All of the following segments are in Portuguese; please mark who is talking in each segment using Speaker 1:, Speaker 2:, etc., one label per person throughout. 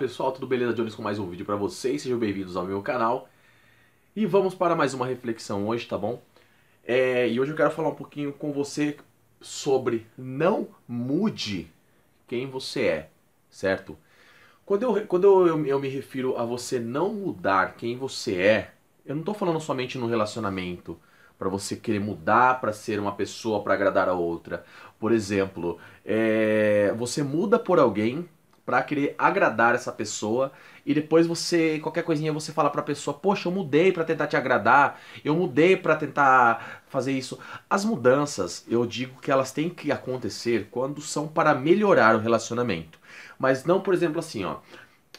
Speaker 1: pessoal, tudo beleza? Jones com mais um vídeo para vocês, sejam bem-vindos ao meu canal E vamos para mais uma reflexão hoje, tá bom? É, e hoje eu quero falar um pouquinho com você sobre não mude quem você é, certo? Quando eu, quando eu, eu, eu me refiro a você não mudar quem você é, eu não estou falando somente no relacionamento, para você querer mudar para ser uma pessoa para agradar a outra. Por exemplo, é, você muda por alguém para querer agradar essa pessoa e depois você qualquer coisinha você fala para a pessoa, poxa, eu mudei para tentar te agradar, eu mudei para tentar fazer isso. As mudanças, eu digo que elas têm que acontecer quando são para melhorar o relacionamento, mas não, por exemplo, assim, ó,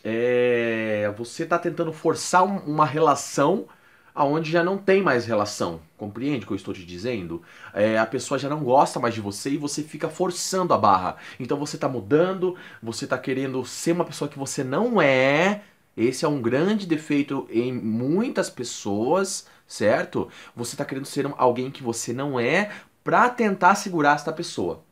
Speaker 1: é, você tá tentando forçar uma relação aonde já não tem mais relação. Compreende o que eu estou te dizendo? É, a pessoa já não gosta mais de você e você fica forçando a barra. Então você está mudando, você está querendo ser uma pessoa que você não é. Esse é um grande defeito em muitas pessoas, certo? Você está querendo ser alguém que você não é para tentar segurar esta pessoa,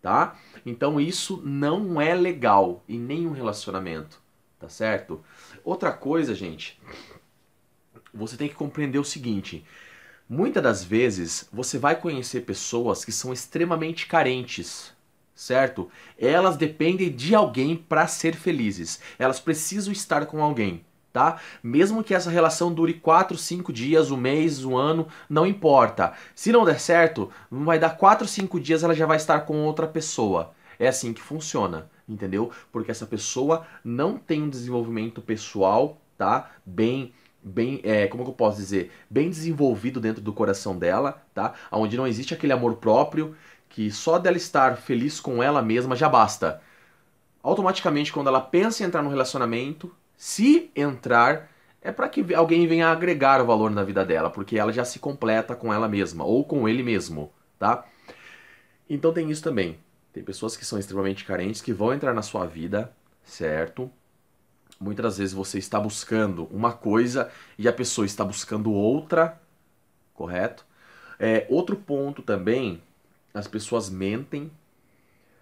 Speaker 1: tá? Então isso não é legal em nenhum relacionamento, tá certo? Outra coisa, gente você tem que compreender o seguinte: muitas das vezes você vai conhecer pessoas que são extremamente carentes, certo? Elas dependem de alguém para ser felizes. Elas precisam estar com alguém. Tá? Mesmo que essa relação dure 4, 5 dias, um mês, um ano, não importa. Se não der certo, vai dar 4, 5 dias ela já vai estar com outra pessoa. É assim que funciona, entendeu? Porque essa pessoa não tem um desenvolvimento pessoal, tá? Bem bem, é, como eu posso dizer, bem desenvolvido dentro do coração dela, tá? Onde não existe aquele amor próprio que só dela estar feliz com ela mesma já basta. Automaticamente, quando ela pensa em entrar no relacionamento, se entrar, é para que alguém venha agregar valor na vida dela, porque ela já se completa com ela mesma ou com ele mesmo, tá? Então tem isso também. Tem pessoas que são extremamente carentes que vão entrar na sua vida, certo? Muitas vezes você está buscando uma coisa e a pessoa está buscando outra, correto? É, outro ponto também, as pessoas mentem,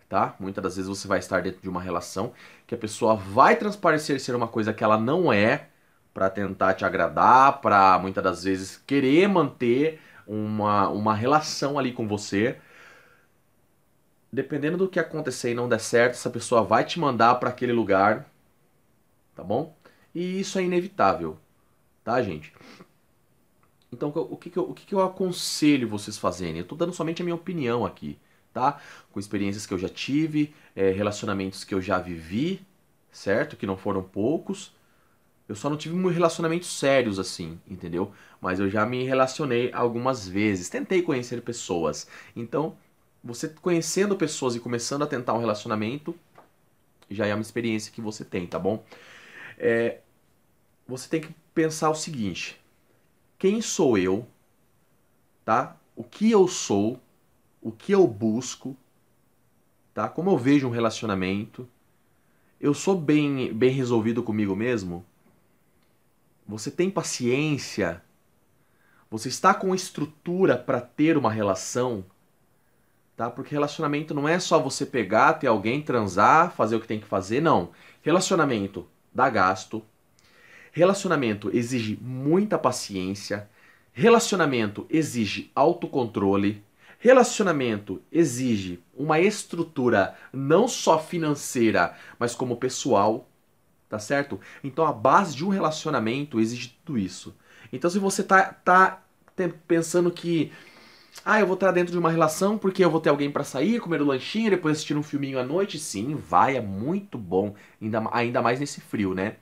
Speaker 1: tá? Muitas das vezes você vai estar dentro de uma relação que a pessoa vai transparecer ser uma coisa que ela não é para tentar te agradar, para muitas das vezes querer manter uma, uma relação ali com você. Dependendo do que acontecer e não der certo, essa pessoa vai te mandar para aquele lugar tá bom? E isso é inevitável, tá, gente? Então, o que, que, eu, o que, que eu aconselho vocês fazerem? Eu estou dando somente a minha opinião aqui, tá? Com experiências que eu já tive, é, relacionamentos que eu já vivi, certo? Que não foram poucos. Eu só não tive muitos relacionamentos sérios assim, entendeu? Mas eu já me relacionei algumas vezes, tentei conhecer pessoas. Então, você conhecendo pessoas e começando a tentar um relacionamento, já é uma experiência que você tem, tá bom? É, você tem que pensar o seguinte: quem sou eu, tá? O que eu sou, o que eu busco, tá? Como eu vejo um relacionamento, eu sou bem bem resolvido comigo mesmo. Você tem paciência? Você está com estrutura para ter uma relação? Tá? Porque relacionamento não é só você pegar, ter alguém, transar, fazer o que tem que fazer, não. Relacionamento dá gasto. Relacionamento exige muita paciência. Relacionamento exige autocontrole. Relacionamento exige uma estrutura não só financeira, mas como pessoal, tá certo? Então a base de um relacionamento exige tudo isso. Então se você tá, tá pensando que ah, eu vou estar dentro de uma relação porque eu vou ter alguém para sair, comer um lanchinho, depois assistir um filminho à noite. Sim, vai, é muito bom. Ainda, ainda mais nesse frio, né?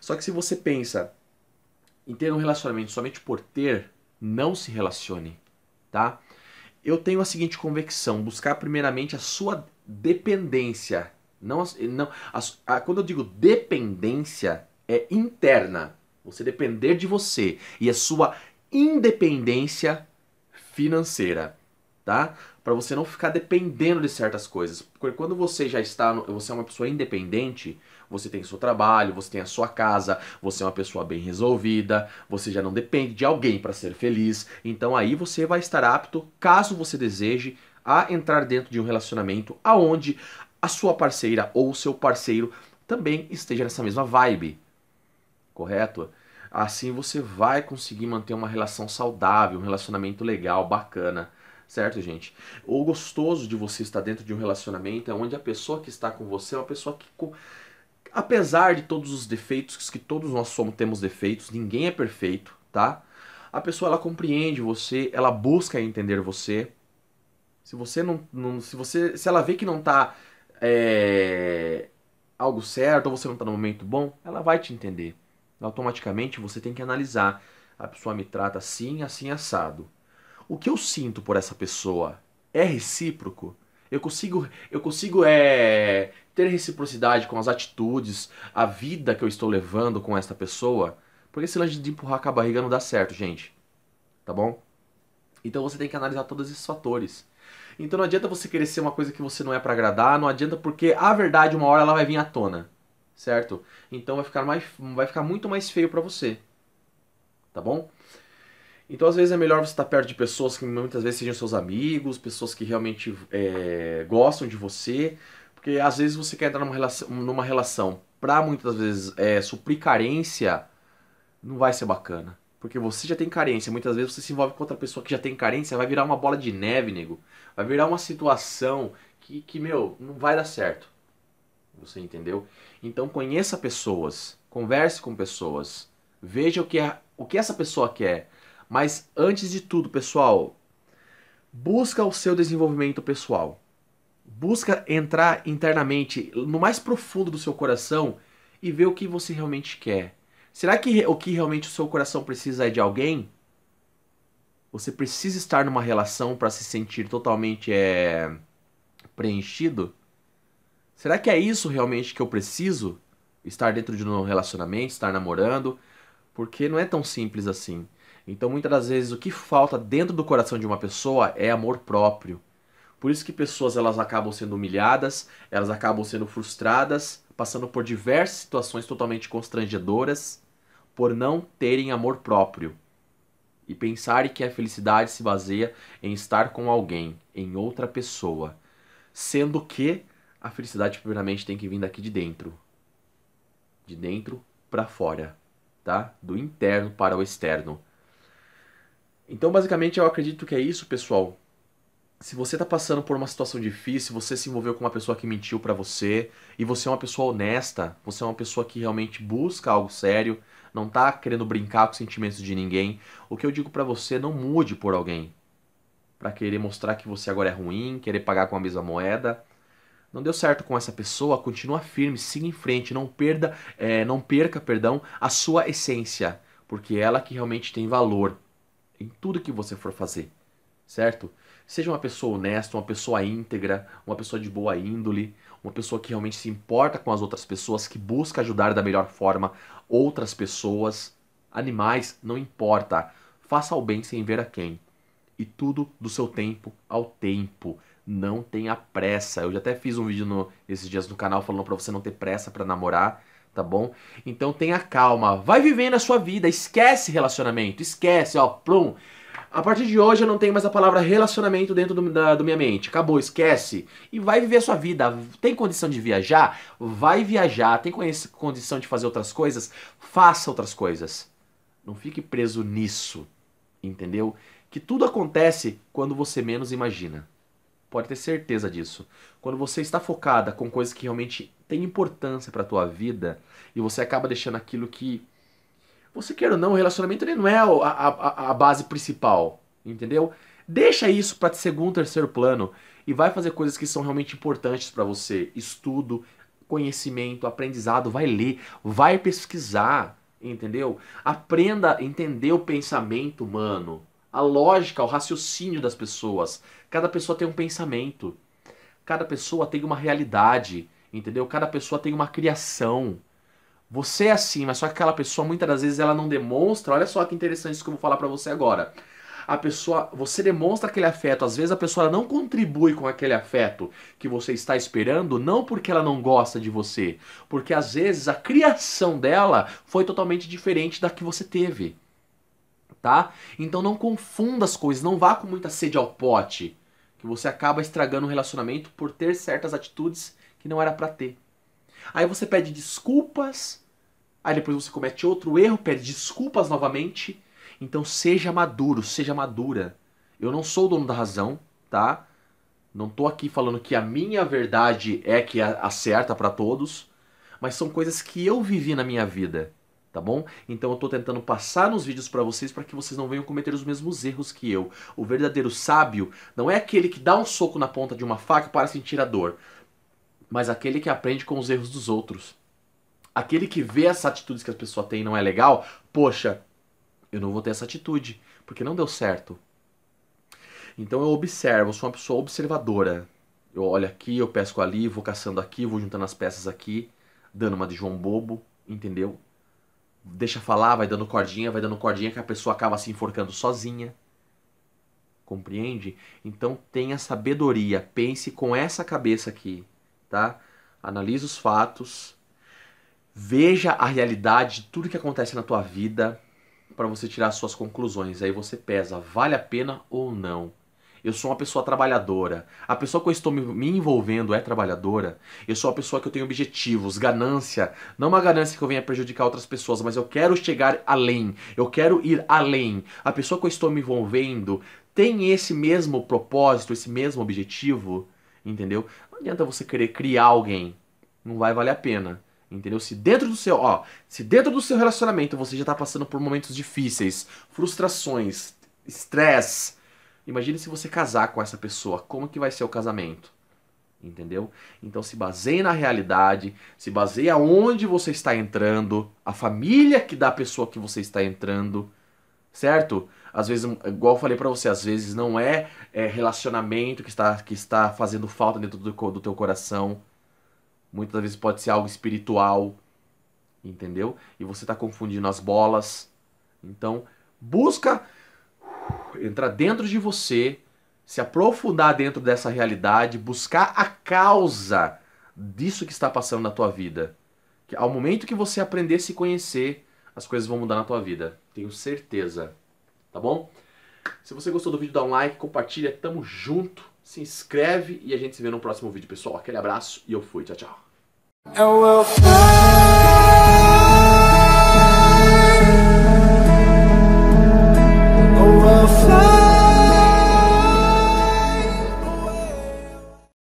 Speaker 1: Só que se você pensa em ter um relacionamento somente por ter, não se relacione, tá? Eu tenho a seguinte convicção: buscar primeiramente a sua dependência. Não, não a, a, quando eu digo dependência, é interna. Você depender de você e a sua independência financeira, tá? Para você não ficar dependendo de certas coisas. Porque quando você já está, no, você é uma pessoa independente, você tem seu trabalho, você tem a sua casa, você é uma pessoa bem resolvida, você já não depende de alguém para ser feliz. Então aí você vai estar apto, caso você deseje, a entrar dentro de um relacionamento aonde a sua parceira ou o seu parceiro também esteja nessa mesma vibe. Correto? Assim você vai conseguir manter uma relação saudável, um relacionamento legal, bacana. Certo, gente? O gostoso de você estar dentro de um relacionamento é onde a pessoa que está com você é uma pessoa que apesar de todos os defeitos que todos nós somos, temos defeitos, ninguém é perfeito, tá? A pessoa ela compreende você, ela busca entender você. Se você não, não se você, se ela vê que não tá é, algo certo ou você não tá no momento bom, ela vai te entender automaticamente você tem que analisar. A pessoa me trata assim, assim, assado. O que eu sinto por essa pessoa é recíproco? Eu consigo, eu consigo é, ter reciprocidade com as atitudes, a vida que eu estou levando com esta pessoa? Porque esse lance de empurrar com a barriga não dá certo, gente. Tá bom? Então você tem que analisar todos esses fatores. Então não adianta você querer ser uma coisa que você não é para agradar, não adianta porque a verdade uma hora ela vai vir à tona certo? Então vai ficar, mais, vai ficar muito mais feio para você, tá bom? Então às vezes é melhor você estar tá perto de pessoas que muitas vezes sejam seus amigos, pessoas que realmente é, gostam de você, porque às vezes você quer entrar numa relação, numa relação pra muitas vezes é, suprir carência, não vai ser bacana. Porque você já tem carência, muitas vezes você se envolve com outra pessoa que já tem carência, vai virar uma bola de neve, nego. Vai virar uma situação que, que meu, não vai dar certo. Você entendeu? Então conheça pessoas, converse com pessoas, veja o que, é, o que essa pessoa quer. Mas antes de tudo, pessoal, busca o seu desenvolvimento pessoal. Busca entrar internamente, no mais profundo do seu coração e ver o que você realmente quer. Será que o que realmente o seu coração precisa é de alguém? Você precisa estar numa relação para se sentir totalmente é, preenchido? Será que é isso realmente que eu preciso? Estar dentro de um relacionamento, estar namorando? Porque não é tão simples assim. Então, muitas das vezes, o que falta dentro do coração de uma pessoa é amor próprio. Por isso que pessoas elas acabam sendo humilhadas, elas acabam sendo frustradas, passando por diversas situações totalmente constrangedoras por não terem amor próprio e pensarem que a felicidade se baseia em estar com alguém, em outra pessoa, sendo que a felicidade primeiramente tem que vir daqui de dentro. De dentro para fora, tá? Do interno para o externo. Então, basicamente, eu acredito que é isso, pessoal. Se você tá passando por uma situação difícil, você se envolveu com uma pessoa que mentiu para você, e você é uma pessoa honesta, você é uma pessoa que realmente busca algo sério, não tá querendo brincar com os sentimentos de ninguém, o que eu digo para você, não mude por alguém. Para querer mostrar que você agora é ruim, querer pagar com a mesma moeda, não deu certo com essa pessoa, continua firme, siga em frente, não perda, é, não perca, perdão, a sua essência, porque é ela que realmente tem valor em tudo que você for fazer, certo? Seja uma pessoa honesta, uma pessoa íntegra, uma pessoa de boa índole, uma pessoa que realmente se importa com as outras pessoas, que busca ajudar da melhor forma outras pessoas, animais, não importa. Faça o bem sem ver a quem. E tudo do seu tempo ao tempo não tenha pressa. Eu já até fiz um vídeo no, esses dias no canal falando para você não ter pressa para namorar, tá bom? Então tenha calma, vai vivendo a sua vida, esquece relacionamento, esquece, ó, plum. A partir de hoje eu não tenho mais a palavra relacionamento dentro do, da do minha mente. Acabou, esquece. E vai viver a sua vida. Tem condição de viajar? Vai viajar. Tem condição de fazer outras coisas? Faça outras coisas. Não fique preso nisso. Entendeu? Que tudo acontece quando você menos imagina. Pode ter certeza disso. Quando você está focada com coisas que realmente têm importância para a tua vida e você acaba deixando aquilo que você quer ou não, o relacionamento ele não é a, a, a base principal, entendeu? Deixa isso para segundo, terceiro plano e vai fazer coisas que são realmente importantes para você. Estudo, conhecimento, aprendizado, vai ler, vai pesquisar, entendeu? Aprenda a entender o pensamento humano a lógica, o raciocínio das pessoas. Cada pessoa tem um pensamento. Cada pessoa tem uma realidade, entendeu? Cada pessoa tem uma criação. Você é assim, mas só que aquela pessoa muitas das vezes ela não demonstra. Olha só que interessante isso que eu vou falar para você agora. A pessoa, você demonstra aquele afeto, às vezes a pessoa não contribui com aquele afeto que você está esperando, não porque ela não gosta de você, porque às vezes a criação dela foi totalmente diferente da que você teve tá? Então não confunda as coisas, não vá com muita sede ao pote, que você acaba estragando o relacionamento por ter certas atitudes que não era para ter. Aí você pede desculpas, aí depois você comete outro erro, pede desculpas novamente. Então seja maduro, seja madura. Eu não sou o dono da razão, tá? Não tô aqui falando que a minha verdade é que é acerta para todos, mas são coisas que eu vivi na minha vida tá bom? Então eu tô tentando passar nos vídeos para vocês para que vocês não venham cometer os mesmos erros que eu. O verdadeiro sábio não é aquele que dá um soco na ponta de uma faca para sentir a dor, mas aquele que aprende com os erros dos outros. Aquele que vê as atitudes que as pessoas têm e não é legal, poxa, eu não vou ter essa atitude, porque não deu certo. Então eu observo, eu sou uma pessoa observadora. Eu olho aqui, eu pesco ali, vou caçando aqui, vou juntando as peças aqui, dando uma de João Bobo, entendeu? deixa falar, vai dando cordinha, vai dando cordinha que a pessoa acaba se enforcando sozinha. Compreende? Então tenha sabedoria, pense com essa cabeça aqui, tá? Analise os fatos, veja a realidade de tudo que acontece na tua vida para você tirar suas conclusões. Aí você pesa, vale a pena ou não. Eu sou uma pessoa trabalhadora. A pessoa com que eu estou me envolvendo é trabalhadora. Eu sou uma pessoa que eu tenho objetivos, ganância. Não uma ganância que eu venha prejudicar outras pessoas, mas eu quero chegar além. Eu quero ir além. A pessoa com que eu estou me envolvendo tem esse mesmo propósito, esse mesmo objetivo, entendeu? Não adianta você querer criar alguém. Não vai valer a pena. Entendeu? Se dentro do seu, ó, se dentro do seu relacionamento você já está passando por momentos difíceis, frustrações, estresse, Imagine se você casar com essa pessoa, como que vai ser o casamento? Entendeu? Então se baseie na realidade, se baseie aonde você está entrando, a família que da pessoa que você está entrando, certo? Às vezes, igual eu falei para você, às vezes não é, é, relacionamento que está, que está fazendo falta dentro do, do teu coração. Muitas vezes pode ser algo espiritual, entendeu? E você está confundindo as bolas. Então, busca entrar dentro de você, se aprofundar dentro dessa realidade, buscar a causa disso que está passando na tua vida. Que ao momento que você aprender a se conhecer, as coisas vão mudar na tua vida. Tenho certeza. Tá bom? Se você gostou do vídeo, dá um like, compartilha, tamo junto, se inscreve e a gente se vê no próximo vídeo, pessoal. Aquele abraço e eu fui. Tchau, tchau. É